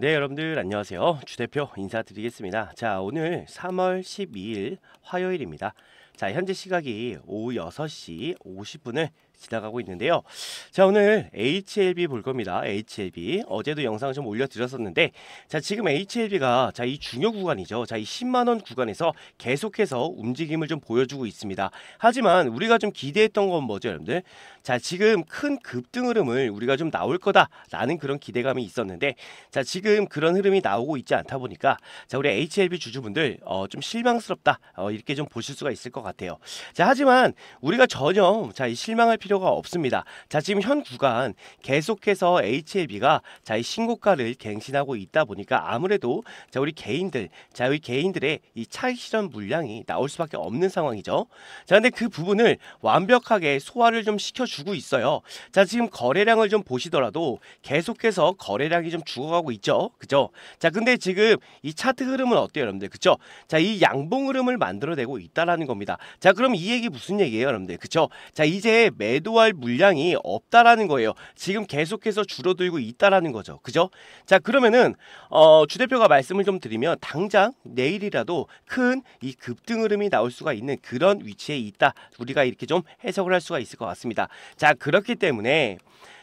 네, 여러분들 안녕하세요. 주 대표 인사드리겠습니다. 자, 오늘 3월 12일 화요일입니다. 자, 현재 시각이 오후 6시 50분을 지나가고 있는데요. 자 오늘 HLB 볼 겁니다. HLB 어제도 영상 좀 올려드렸었는데 자 지금 HLB가 자 이 중요 구간이죠. 자 이 10만원 구간에서 계속해서 움직임을 좀 보여주고 있습니다. 하지만 우리가 좀 기대했던 건 뭐죠 여러분들? 자 지금 큰 급등 흐름을 우리가 좀 나올 거다라는 그런 기대감이 있었는데 자 지금 그런 흐름이 나오고 있지 않다 보니까 자 우리 HLB 주주분들 어, 좀 실망스럽다 어, 이렇게 좀 보실 수가 있을 것 같아요. 자 하지만 우리가 전혀 자 이 실망할 필요 필요가 없습니다. 자, 지금 현 구간 계속해서 HLB가 자, 이 신고가를 갱신하고 있다 보니까 아무래도 자, 우리 개인들, 자, 우리 개인들의 이 차익 실현 물량이 나올 수밖에 없는 상황이죠. 자, 근데 그 부분을 완벽하게 소화를 좀 시켜주고 있어요. 자, 지금 거래량을 좀 보시더라도 계속해서 거래량이 좀 죽어가고 있죠. 그죠? 자, 근데 지금 이 차트 흐름은 어때요, 여러분들? 그죠? 자, 이 양봉 흐름을 만들어내고 있다라는 겁니다. 자, 그럼 이 얘기 무슨 얘기예요, 여러분들? 그죠? 자, 이제 매 매도할 물량이 없다라는 거예요. 지금 계속해서 줄어들고 있다라는 거죠. 그죠? 자, 그러면은 어, 주 대표가 말씀을 좀 드리면 당장 내일이라도 큰 이 급등 흐름이 나올 수가 있는 그런 위치에 있다. 우리가 이렇게 좀 해석을 할 수가 있을 것 같습니다. 자, 그렇기 때문에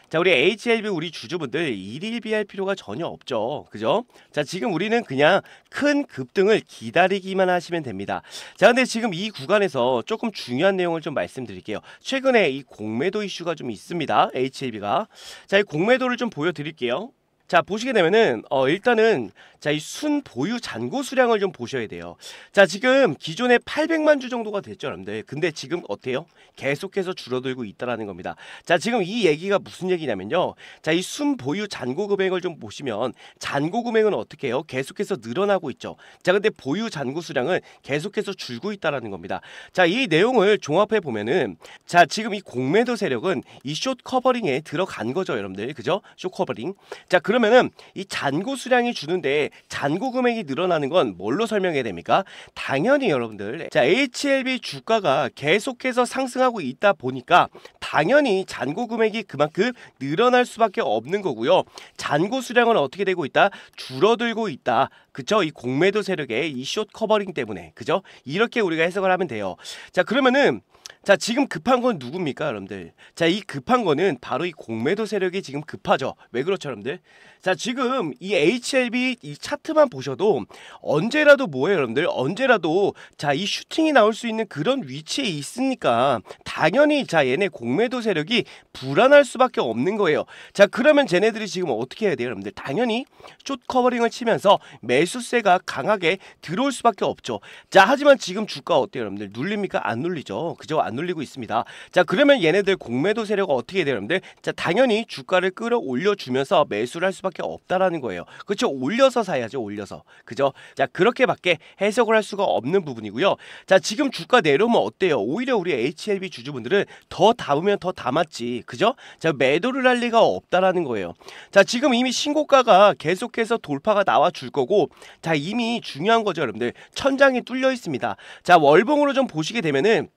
자, 우리 HLB 우리 주주분들 일일 비할 필요가 전혀 없죠. 그죠? 자, 지금 우리는 그냥 큰 급등을 기다리기만 하시면 됩니다. 자, 근데 지금 이 구간에서 조금 중요한 내용을 좀 말씀드릴게요. 최근에 이 공매도 이슈가 좀 있습니다. HLB가. 자, 이 공매도를 좀 보여드릴게요. 자 보시게 되면은 어 일단은 자 이 순 보유 잔고 수량을 좀 보셔야 돼요 자 지금 기존에 800만 주 정도가 됐죠 여러분들 근데 지금 어때요 계속해서 줄어들고 있다라는 겁니다 자 지금 이 얘기가 무슨 얘기냐면요 자 이 순 보유 잔고 금액을 좀 보시면 잔고 금액은 어떻게 해요 계속해서 늘어나고 있죠 자 근데 보유 잔고 수량은 계속해서 줄고 있다라는 겁니다 자 이 내용을 종합해 보면은 자 지금 이 공매도 세력은 이 숏 커버링에 들어간 거죠 여러분들 그죠 숏 커버링 자그 그러면은 이 잔고 수량이 주는데 잔고 금액이 늘어나는 건 뭘로 설명해야 됩니까? 당연히 여러분들 자 HLB 주가가 계속해서 상승하고 있다 보니까 당연히 잔고 금액이 그만큼 늘어날 수밖에 없는 거고요. 잔고 수량은 어떻게 되고 있다? 줄어들고 있다. 그쵸? 이 공매도 세력의 이 숏 커버링 때문에 그죠? 이렇게 우리가 해석을 하면 돼요. 자 그러면은 자 지금 급한 건 누굽니까 여러분들 자 이 급한 거는 바로 이 공매도 세력이 지금 급하죠 왜 그렇죠 여러분들 자 지금 이 HLB 이 차트만 보셔도 언제라도 뭐예요 여러분들 언제라도 자 이 슈팅이 나올 수 있는 그런 위치에 있으니까 당연히 자 얘네 공매도 세력이 불안할 수밖에 없는 거예요 자 그러면 쟤네들이 지금 어떻게 해야 돼요 여러분들 당연히 숏 커버링을 치면서 매수세가 강하게 들어올 수밖에 없죠 자 하지만 지금 주가 어때요 여러분들 눌립니까 안 눌리죠 그죠 그저 안 눌리고 있습니다. 자 그러면 얘네들 공매도 세력 어떻게 되는데 자 당연히 주가를 끌어올려 주면서 매수를 할 수밖에 없다라는 거예요. 그렇죠? 올려서 사야죠. 올려서. 그죠? 자 그렇게밖에 해석을 할 수가 없는 부분이고요. 자 지금 주가 내려오면 어때요? 오히려 우리 HLB 주주분들은 더 담으면 더 담았지. 그죠? 자 매도를 할 리가 없다라는 거예요. 자 지금 이미 신고가가 계속해서 돌파가 나와 줄 거고 자 이미 중요한 거죠 여러분들 천장이 뚫려 있습니다. 자 월봉으로 좀 보시게 되면은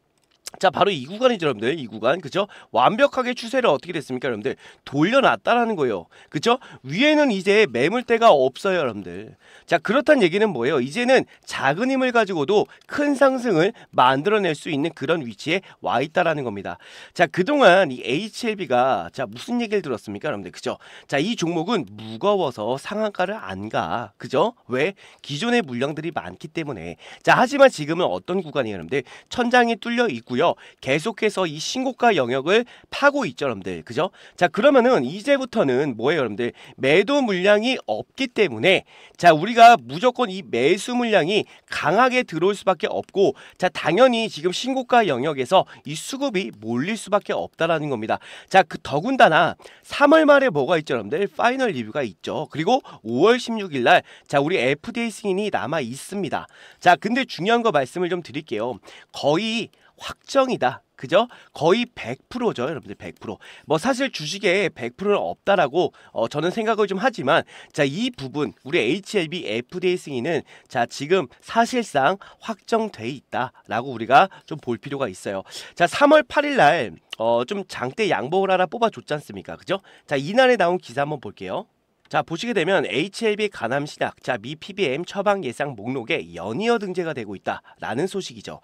자 바로 이 구간이죠 여러분들 이 구간 그죠 완벽하게 추세를 어떻게 됐습니까 여러분들 돌려놨다라는 거예요 그죠 위에는 이제 매물대가 없어요 여러분들 자 그렇단 얘기는 뭐예요 이제는 작은 힘을 가지고도 큰 상승을 만들어낼 수 있는 그런 위치에 와 있다라는 겁니다 자 그동안 이 HLB가 자 무슨 얘기를 들었습니까 여러분들 그죠 자이 종목은 무거워서 상한가를 안가 그죠 왜 기존의 물량들이 많기 때문에 자 하지만 지금은 어떤 구간이에요 여러분들 천장이 뚫려 있고요 있고요. 계속해서 이 신고가 영역을 파고 있죠, 여러분들. 그죠? 자, 그러면은 이제부터는 뭐예요, 여러분들? 매도 물량이 없기 때문에 자, 우리가 무조건 이 매수 물량이 강하게 들어올 수밖에 없고 자, 당연히 지금 신고가 영역에서 이 수급이 몰릴 수밖에 없다라는 겁니다. 자, 그 더군다나 3월 말에 뭐가 있죠, 여러분들? 파이널 리뷰가 있죠. 그리고 5월 16일 날 자, 우리 FDA 승인이 남아 있습니다. 자, 근데 중요한 거 말씀을 좀 드릴게요. 거의 확정이다. 그죠? 거의 100%죠, 여러분들 100%. 뭐 사실 주식에 100%는 없다라고 어, 저는 생각을 좀 하지만 자, 이 부분 우리 HLB FDA 승인은 자, 지금 사실상 확정돼 있다라고 우리가 좀 볼 필요가 있어요. 자, 3월 8일 날 어, 좀 장대 양봉을 하나 뽑아 줬지 않습니까? 그죠? 자, 이날에 나온 기사 한번 볼게요. 자 보시게 되면 HLB 간암 신약, 자미 PBM 처방 예상 목록에 연이어 등재가 되고 있다라는 소식이죠.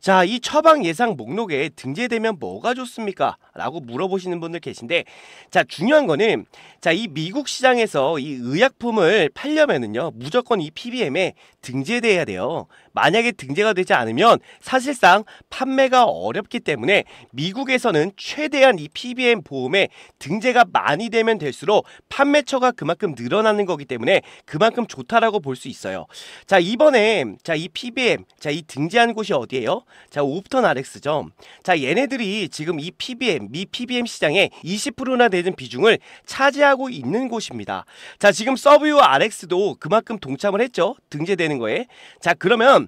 자 이 처방 예상 목록에 등재되면 뭐가 좋습니까? 라고 물어보시는 분들 계신데 자 중요한 거는 자 이 미국 시장에서 이 의약품을 팔려면은요 무조건 이 PBM에 등재돼야 돼요. 만약에 등재가 되지 않으면 사실상 판매가 어렵기 때문에 미국에서는 최대한 이 PBM 보험에 등재가 많이 되면 될수록 판매처가 그만큼 늘어나는 거기 때문에 그만큼 좋다라고 볼 수 있어요. 자 이번에 자이 PBM 자 이 등재한 곳이 어디예요? 자오프아렉스죠자 얘네들이 지금 이 PBM 미 PBM 시장에 20%나 되는 비중을 차지하고 있는 곳입니다. 자 지금 서브유 아렉스도 그만큼 동참을 했죠. 등재되는 거에. 자 그러면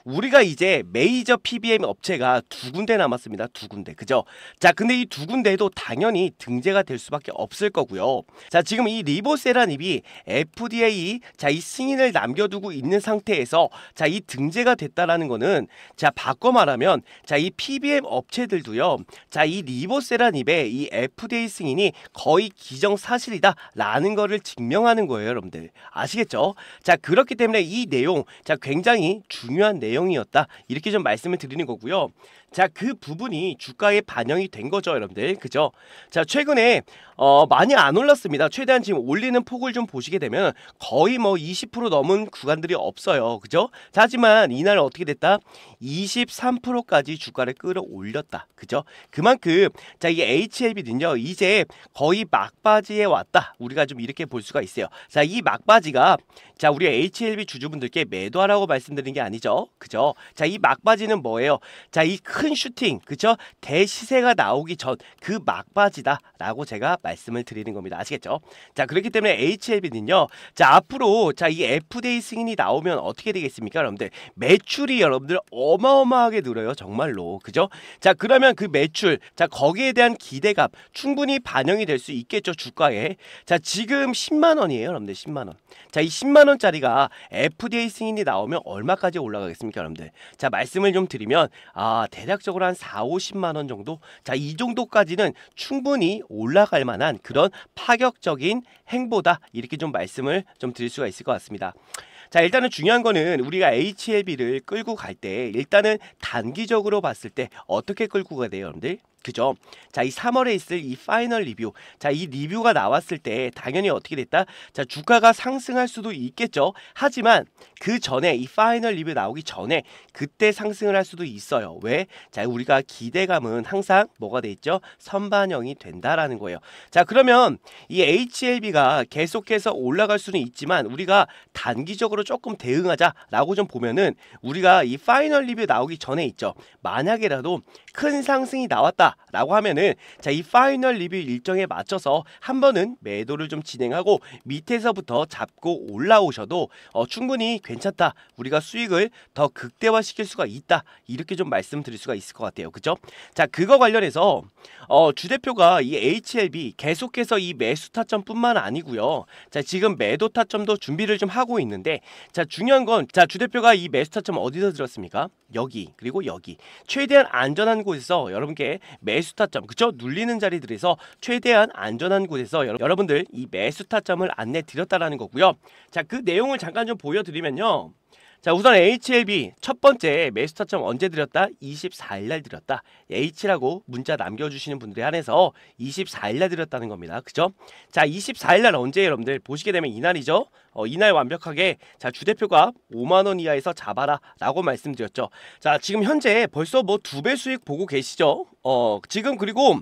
우리가 이제 메이저 PBM 업체가 두 군데 남았습니다. 두 군데. 그죠? 자, 근데 이 두 군데도 당연히 등재가 될 수밖에 없을 거고요. 자, 지금 이 리보세라닙이 FDA 자, 이 승인을 남겨두고 있는 상태에서 자, 이 등재가 됐다라는 거는 자, 바꿔 말하면 자, 이 PBM 업체들도요. 자, 이 리보세라닙의 이 FDA 승인이 거의 기정사실이다라는 거를 증명하는 거예요, 여러분들. 아시겠죠? 자, 그렇기 때문에 이 내용 자, 굉장히 중요한 내용 내용이었다 이렇게 좀 말씀을 드리는 거고요. 자, 그 부분이 주가에 반영이 된 거죠, 여러분들. 그죠? 자, 최근에 어, 많이 안 올랐습니다. 최대한 지금 올리는 폭을 좀 보시게 되면 거의 뭐 20% 넘은 구간들이 없어요. 그죠? 자, 하지만 이날 어떻게 됐다? 23%까지 주가를 끌어올렸다. 그죠? 그만큼 자, 이 HLB는요. 이제 거의 막바지에 왔다. 우리가 좀 이렇게 볼 수가 있어요. 자, 이 막바지가 자, 우리 HLB 주주분들께 매도하라고 말씀드린 게 아니죠. 그죠? 자, 이 막바지는 뭐예요? 자, 이큰 슈팅, 그쵸? 대시세가 나오기 전 그 막바지다라고 제가 말씀을 드리는 겁니다. 아시겠죠? 자, 그렇기 때문에 HLB는요. 자, 앞으로 자, 이 F데이 승인이 나오면 어떻게 되겠습니까, 여러분들? 매출이 여러분들 어마어마하게 늘어요, 정말로. 그죠? 자, 그러면 그 매출, 자, 거기에 대한 기대감 충분히 반영이 될 수 있겠죠, 주가에. 자, 지금 10만 원이에요, 여러분들. 10만 원. 자, 이 10만 원짜리가 FDA 승인이 나오면 얼마까지 올라가겠습니까, 여러분들? 자, 말씀을 좀 드리면 아, 대단 대략적으로 한 4, 50만 원 정도. 자, 이 정도까지는 충분히 올라갈 만한 그런 파격적인 행보다 이렇게 좀 말씀을 좀 드릴 수가 있을 것 같습니다. 자 일단은 중요한 거는 우리가 HLB를 e 끌고 갈 때 일단은 단기적으로 봤을 때 어떻게 끌고 가야 돼요 여러분들? 그죠? 자, 이 3월에 있을 이 파이널 리뷰. 자, 이 리뷰가 나왔을 때 당연히 어떻게 됐다? 자, 주가가 상승할 수도 있겠죠. 하지만 그 전에 이 파이널 리뷰 나오기 전에 그때 상승을 할 수도 있어요. 왜? 자, 우리가 기대감은 항상 뭐가 돼 있죠? 선반영이 된다라는 거예요. 자, 그러면 이 HLB가 계속해서 올라갈 수는 있지만 우리가 단기적으로 조금 대응하자라고 좀 보면은 우리가 이 파이널 리뷰 나오기 전에 있죠. 만약에라도 큰 상승이 나왔다. 라고 하면은 자 이 파이널 리뷰 일정에 맞춰서 한 번은 매도를 좀 진행하고 밑에서부터 잡고 올라오셔도 어, 충분히 괜찮다 우리가 수익을 더 극대화 시킬 수가 있다 이렇게 좀 말씀드릴 수가 있을 것 같아요 그죠 자 그거 관련해서 어, 주 대표가 이 HLB 계속해서 이 매수 타점뿐만 아니고요 자 지금 매도 타점도 준비를 좀 하고 있는데 자 중요한 건 자 주 대표가 이 매수 타점 어디서 들었습니까 여기 그리고 여기 최대한 안전한 곳에서 여러분께 매수 타점 그쵸 눌리는 자리들에서 최대한 안전한 곳에서 여러분들 이 매수 타점을 안내 드렸다라는 거고요 자 그 내용을 잠깐 좀 보여드리면요 자 우선 HLB 첫 번째 매수 타점 언제 드렸다? 24일날 드렸다. H라고 문자 남겨주시는 분들에 한해서 24일날 드렸다는 겁니다. 그죠? 자 24일날 언제 여러분들 보시게 되면 이날이죠. 어, 이날 완벽하게 자 주대표가 5만 원 이하에서 잡아라라고 말씀드렸죠. 자 지금 현재 벌써 뭐 두 배 수익 보고 계시죠? 어 지금 그리고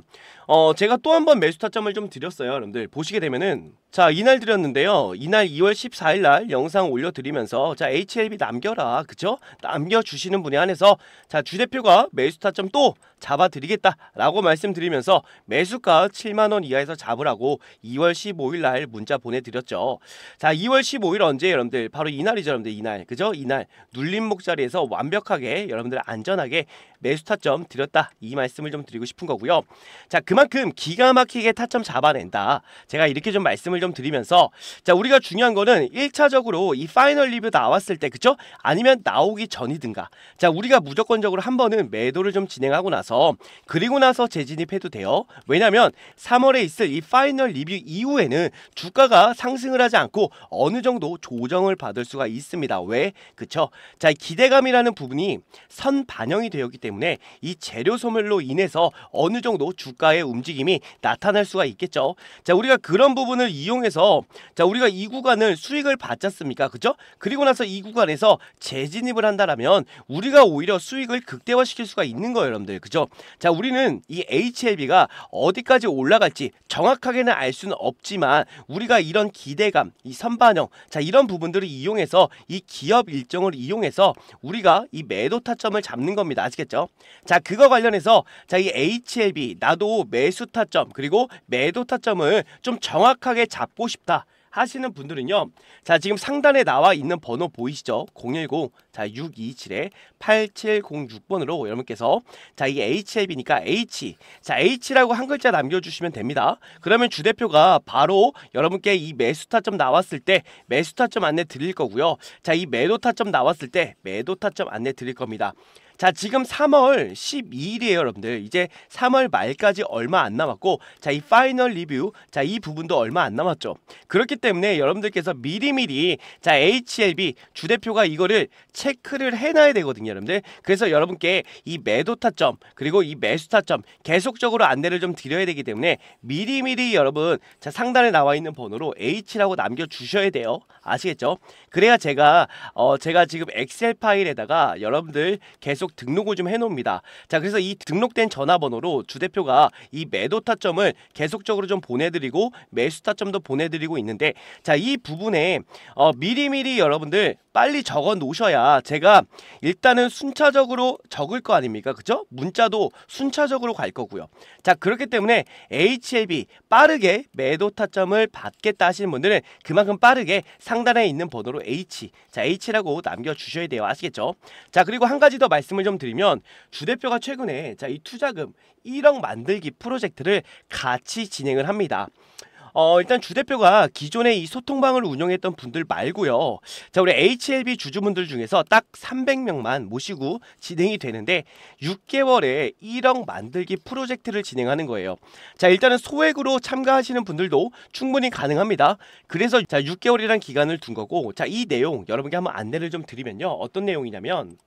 어 제가 또 한 번 매수 타점을 좀 드렸어요, 여러분들 보시게 되면은 자 이날 드렸는데요. 이날 2월 14일 날 영상 올려드리면서 자 HLB 남겨라 그쵸? 남겨주시는 분에 한해서 자 주대표가 매수 타점 또 잡아드리겠다라고 말씀드리면서 매수가 7만 원 이하에서 잡으라고 2월 15일 날 문자 보내드렸죠. 자 2월 6월 15일 언제 여러분들 바로 이날이죠 여러분들 이날 그죠 이날 눌림목 자리에서 완벽하게 여러분들 안전하게 매수 타점 드렸다. 이 말씀을 좀 드리고 싶은 거고요. 자, 그만큼 기가 막히게 타점 잡아낸다. 제가 이렇게 좀 말씀을 좀 드리면서 자, 우리가 중요한 거는 1차적으로 이 파이널 리뷰 나왔을 때 그죠? 아니면 나오기 전이든가. 자, 우리가 무조건적으로 한 번은 매도를 좀 진행하고 나서 그리고 나서 재진입해도 돼요. 왜냐면 3월에 있을 이 파이널 리뷰 이후에는 주가가 상승을 하지 않고 어느 정도 조정을 받을 수가 있습니다. 왜? 그쵸? 자, 기대감이라는 부분이 선 반영이 되었기 때문에 때문에 이 재료 소멸로 인해서 어느 정도 주가의 움직임이 나타날 수가 있겠죠. 자, 우리가 그런 부분을 이용해서 자, 우리가 이 구간을 수익을 받잖습니까? 그죠? 그리고 나서 이 구간에서 재진입을 한다라면 우리가 오히려 수익을 극대화시킬 수가 있는 거예요, 여러분들. 그죠? 자, 우리는 이 HLB가 어디까지 올라갈지 정확하게는 알 수는 없지만 우리가 이런 기대감, 이 선반영, 자, 이런 부분들을 이용해서 이 기업 일정을 이용해서 우리가 이 매도 타점을 잡는 겁니다. 아시겠죠? 있죠. 자, 그거 관련해서 자, 이 HLB 나도 매수 타점 그리고 매도 타점을 좀 정확하게 잡고 싶다. 하시는 분들은요. 자, 지금 상단에 나와 있는 번호 보이시죠? 010 자, 627에 8706번으로 여러분께서 자, 이 HLB니까 H. 자, H라고 한 글자 남겨 주시면 됩니다. 그러면 주 대표가 바로 여러분께 이 매수 타점 나왔을 때 매수 타점 안내 드릴 거고요. 자, 이 매도 타점 나왔을 때 매도 타점 안내 드릴 겁니다. 자 지금 3월 12일이에요 여러분들 이제 3월 말까지 얼마 안 남았고 자 이 파이널 리뷰 자 이 부분도 얼마 안 남았죠 그렇기 때문에 여러분들께서 미리미리 자 HLB 주대표가 이거를 체크를 해놔야 되거든요 여러분들 그래서 여러분께 이 매도 타점 그리고 이 매수 타점 계속적으로 안내를 좀 드려야 되기 때문에 미리미리 여러분 자 상단에 나와 있는 번호로 H라고 남겨주셔야 돼요 아시겠죠 그래야 제가 어 제가 지금 엑셀 파일에다가 여러분들 계속 계속 등록을 좀 해놓습니다. 자 그래서 이 등록된 전화번호로 주 대표가 이 매도 타점을 계속적으로 좀 보내드리고 매수 타점도 보내드리고 있는데 자 이 부분에 어, 미리미리 여러분들 빨리 적어 놓으셔야 제가 일단은 순차적으로 적을 거 아닙니까? 그죠? 문자도 순차적으로 갈 거고요. 자 그렇기 때문에 HLB 빠르게 매도 타점을 받겠다 하시는 분들은 그만큼 빠르게 상단에 있는 번호로 H 자 H라고 남겨주셔야 돼요. 아시겠죠? 자 그리고 한 가지 더 말씀을 말씀을 좀 드리면 주 대표가 최근에 자 이 투자금 1억 만들기 프로젝트를 같이 진행을 합니다. 어, 일단 주 대표가 기존에 이 소통방을 운영했던 분들 말고요. 자, 우리 HLB 주주분들 중에서 딱 300명만 모시고 진행이 되는데 6개월에 1억 만들기 프로젝트를 진행하는 거예요. 자, 일단은 소액으로 참가하시는 분들도 충분히 가능합니다. 그래서 자, 6개월이란 기간을 둔 거고 자, 이 내용 여러분께 한번 안내를 좀 드리면요. 어떤 내용이냐면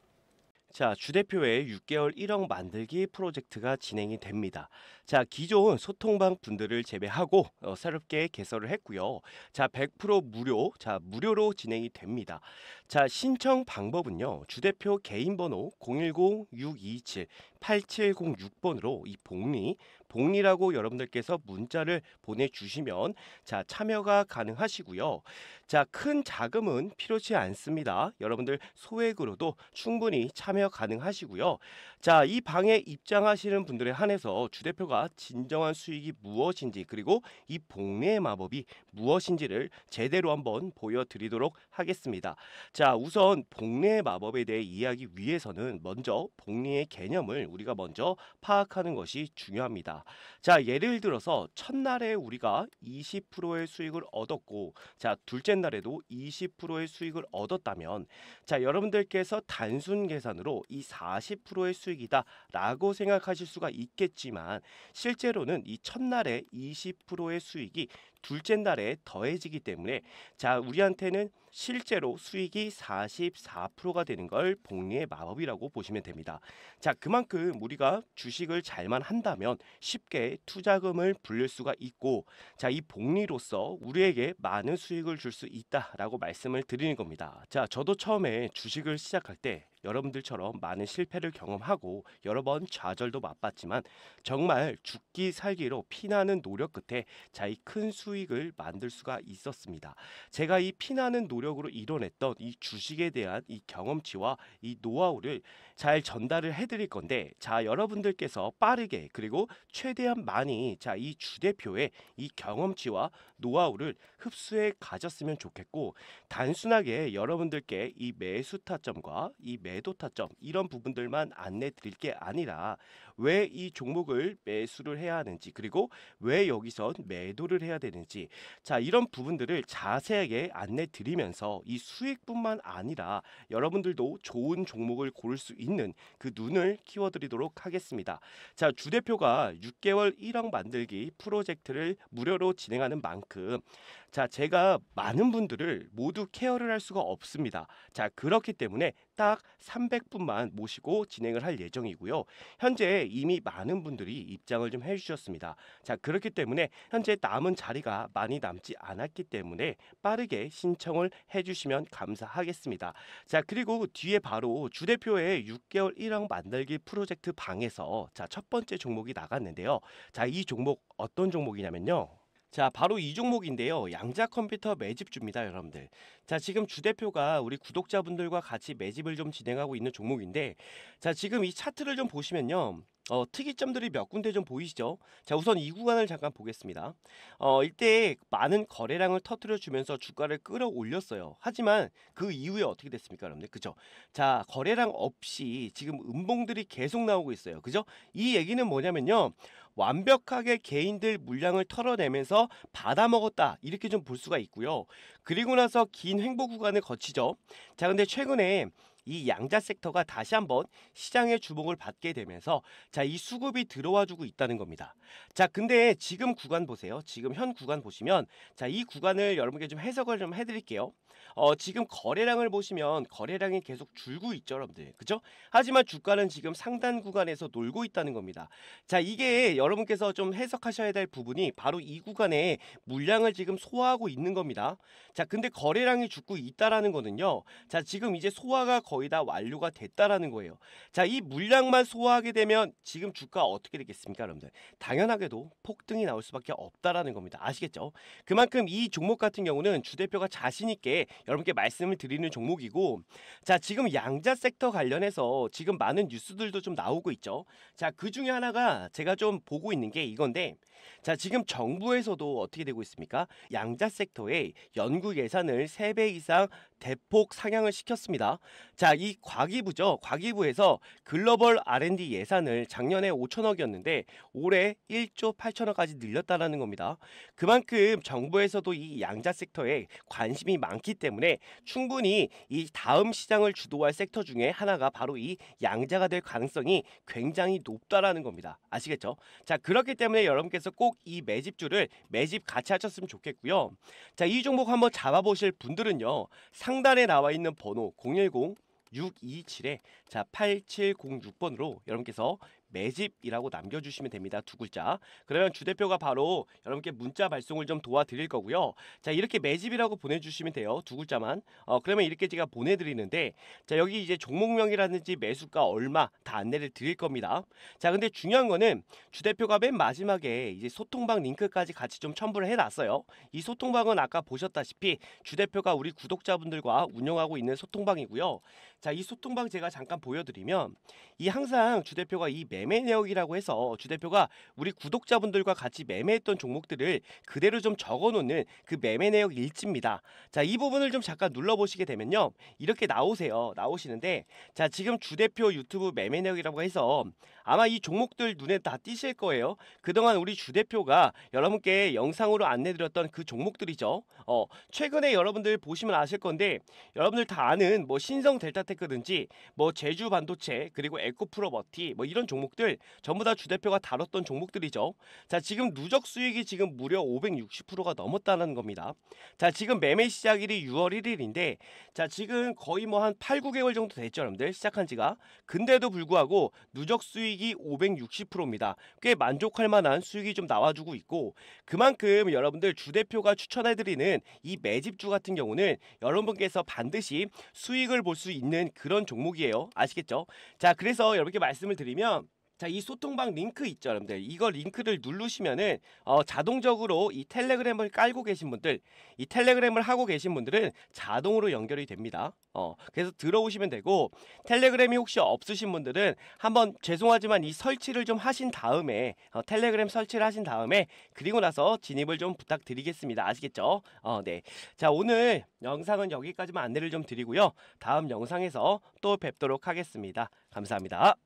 자, 주대표의 6개월 1억 만들기 프로젝트가 진행이 됩니다. 자, 기존 소통방 분들을 제외하고 어, 새롭게 개설을 했고요. 자, 100% 무료, 자, 무료로 진행이 됩니다. 자, 신청 방법은요. 주대표 개인 번호 010-627-8706번으로 이 복리 복리라고 여러분들께서 문자를 보내주시면 자 참여가 가능하시고요. 자큰 자금은 필요치 않습니다. 여러분들 소액으로도 충분히 참여 가능하시고요. 자이 방에 입장하시는 분들에 한해서 주 대표가 진정한 수익이 무엇인지 그리고 이 복리의 마법이 무엇인지를 제대로 한번 보여드리도록 하겠습니다. 자 우선 복리의 마법에 대해 이해하기 위해서는 먼저 복리의 개념을 우리가 먼저 파악하는 것이 중요합니다. 자, 예를 들어서 첫날에 우리가 20%의 수익을 얻었고 자, 둘째 날에도 20%의 수익을 얻었다면 자, 여러분들께서 단순 계산으로 이 40%의 수익이다라고 생각하실 수가 있겠지만 실제로는 이 첫날에 20%의 수익이 둘째 날에 더해지기 때문에 자 우리한테는 실제로 수익이 44%가 되는 걸 복리의 마법이라고 보시면 됩니다. 자 그만큼 우리가 주식을 잘만 한다면 쉽게 투자금을 불릴 수가 있고 자 이 복리로서 우리에게 많은 수익을 줄 수 있다라고 말씀을 드리는 겁니다. 자 저도 처음에 주식을 시작할 때 여러분들처럼 많은 실패를 경험하고 여러 번 좌절도 맛봤지만 정말 죽기 살기로 피나는 노력 끝에 자이 큰 수익을 만들 수가 있었습니다. 제가 이 피나는 노력으로 이뤄냈던 이 주식에 대한 이 경험치와 이 노하우를 잘 전달을 해드릴 건데 자 여러분들께서 빠르게 그리고 최대한 많이 자 이 주대표의 이 경험치와 노하우를 흡수해 가졌으면 좋겠고 단순하게 여러분들께 이 매수 타점과 이매 매도 타점 이런 부분들만 안내 드릴 게 아니라 왜이 종목을 매수를 해야 하는지 그리고 왜 여기선 매도를 해야 되는지 자 이런 부분들을 자세하게 안내 드리면서 이 수익뿐만 아니라 여러분들도 좋은 종목을 고를 수 있는 그 눈을 키워드리도록 하겠습니다. 자 주 대표가 6개월 1억 만들기 프로젝트를 무료로 진행하는 만큼 자 제가 많은 분들을 모두 케어를 할 수가 없습니다. 자 그렇기 때문에 딱 300분만 모시고 진행을 할 예정이고요. 현재 이미 많은 분들이 입장을 좀 해주셨습니다. 자 그렇기 때문에 현재 남은 자리가 많이 남지 않았기 때문에 빠르게 신청을 해주시면 감사하겠습니다. 자 그리고 뒤에 바로 주 대표의 6개월 1억 만들기 프로젝트 방에서 자첫 번째 종목이 나갔는데요. 자이 종목 어떤 종목이냐면요. 자, 바로 이 종목인데요. 양자 컴퓨터 매집주입니다, 여러분들. 자, 지금 주 대표가 우리 구독자분들과 같이 매집을 좀 진행하고 있는 종목인데, 자, 지금 이 차트를 좀 보시면요. 어, 특이점들이 몇 군데 좀 보이시죠? 자, 우선 이 구간을 잠깐 보겠습니다. 어, 이때 많은 거래량을 터트려 주면서 주가를 끌어올렸어요. 하지만 그 이후에 어떻게 됐습니까, 여러분들? 그죠? 자, 거래량 없이 지금 음봉들이 계속 나오고 있어요. 그죠? 이 얘기는 뭐냐면요. 완벽하게 개인들 물량을 털어내면서 받아먹었다 이렇게 좀 볼 수가 있고요. 그리고 나서 긴 횡보 구간을 거치죠. 자 근데 최근에 이 양자 섹터가 다시 한번 시장의 주목을 받게 되면서 자이 수급이 들어와 주고 있다는 겁니다. 자 근데 지금 구간 보세요. 지금 현 구간 보시면 자이 구간을 여러분께 좀 해석을 좀 해드릴게요. 어, 지금 거래량을 보시면 거래량이 계속 줄고 있죠, 여러분들. 그죠? 하지만 주가는 지금 상단 구간에서 놀고 있다는 겁니다. 자, 이게 여러분께서 좀 해석하셔야 될 부분이 바로 이 구간에 물량을 지금 소화하고 있는 겁니다. 자, 근데 거래량이 죽고 있다라는 거는요. 자, 지금 이제 소화가 거의 다 완료가 됐다라는 거예요. 자, 이 물량만 소화하게 되면 지금 주가 어떻게 되겠습니까, 여러분들? 당연하게도 폭등이 나올 수밖에 없다라는 겁니다. 아시겠죠? 그만큼 이 종목 같은 경우는 주 대표가 자신 있게 여러분께 말씀을 드리는 종목이고 자 지금 양자 섹터 관련해서 지금 많은 뉴스들도 좀 나오고 있죠. 자그 중에 하나가 제가 좀 보고 있는 게 이건데 자, 지금 정부에서도 어떻게 되고 있습니까? 양자 섹터의 연구 예산을 3배 이상 대폭 상향을 시켰습니다. 자, 이 과기부죠. 과기부에서 글로벌 R&D 예산을 작년에 5천억이었는데 올해 1조 8천억까지 늘렸다라는 겁니다. 그만큼 정부에서도 이 양자 섹터에 관심이 많기 때문에 충분히 이 다음 시장을 주도할 섹터 중에 하나가 바로 이 양자가 될 가능성이 굉장히 높다라는 겁니다. 아시겠죠? 자, 그렇기 때문에 여러분께서 꼭이매집주를 매집 같이 하셨으면 좋겠고요. 자, 이 종목 한번 잡아보실 분들은요. 상단에 나와 있는 번호 010 627에 8706번으로 여러분께서 매집이라고 남겨주시면 됩니다. 두 글자. 그러면 주대표가 바로 여러분께 문자 발송을 좀 도와드릴 거고요. 자 이렇게 매집이라고 보내주시면 돼요. 두 글자만. 어, 그러면 이렇게 제가 보내드리는데 자 여기 이제 종목명이라든지 매수가 얼마 다 안내를 드릴 겁니다. 자 근데 중요한 거는 주대표가 맨 마지막에 이제 소통방 링크까지 같이 좀 첨부를 해놨어요. 이 소통방은 아까 보셨다시피 주대표가 우리 구독자분들과 운영하고 있는 소통방이고요. 자, 이 소통방 제가 잠깐 보여드리면 이 항상 주 대표가 이 매매 내역이라고 해서 주 대표가 우리 구독자분들과 같이 매매했던 종목들을 그대로 좀 적어놓는 그 매매 내역 일지입니다. 자, 이 부분을 좀 잠깐 눌러보시게 되면요, 이렇게 나오세요. 나오시는데 자, 지금 주 대표 유튜브 매매 내역이라고 해서 아마 이 종목들 눈에 다 띄실 거예요. 그동안 우리 주대표가 여러분께 영상으로 안내드렸던 그 종목들이죠. 어, 최근에 여러분들 보시면 아실 건데 여러분들 다 아는 뭐 신성 델타테크든지 뭐 제주 반도체 그리고 에코프로버티 뭐 이런 종목들 전부 다 주대표가 다뤘던 종목들이죠. 자 지금 누적 수익이 지금 무려 560%가 넘었다는 겁니다. 자 지금 매매 시작일이 6월 1일인데 자 지금 거의 뭐 한 8, 9개월 정도 됐죠 여러분들 시작한 지가 근데도 불구하고 누적 수익 수익이 560%입니다. 꽤 만족할 만한 수익이 좀 나와주고 있고 그만큼 여러분들 주대표가 추천해드리는 이 매집주 같은 경우는 여러분께서 반드시 수익을 볼 수 있는 그런 종목이에요. 아시겠죠? 자 그래서 여러분께 말씀을 드리면 자, 이 소통방 링크 있죠, 여러분들. 이거 링크를 누르시면은 어, 자동적으로 이 텔레그램을 깔고 계신 분들, 이 텔레그램을 하고 계신 분들은 자동으로 연결이 됩니다. 어, 그래서 들어오시면 되고 텔레그램이 혹시 없으신 분들은 한번 죄송하지만 이 설치를 좀 하신 다음에 어, 텔레그램 설치를 하신 다음에 그리고 나서 진입을 좀 부탁드리겠습니다. 아시겠죠? 어, 네. 자, 오늘 영상은 여기까지만 안내를 좀 드리고요. 다음 영상에서 또 뵙도록 하겠습니다. 감사합니다.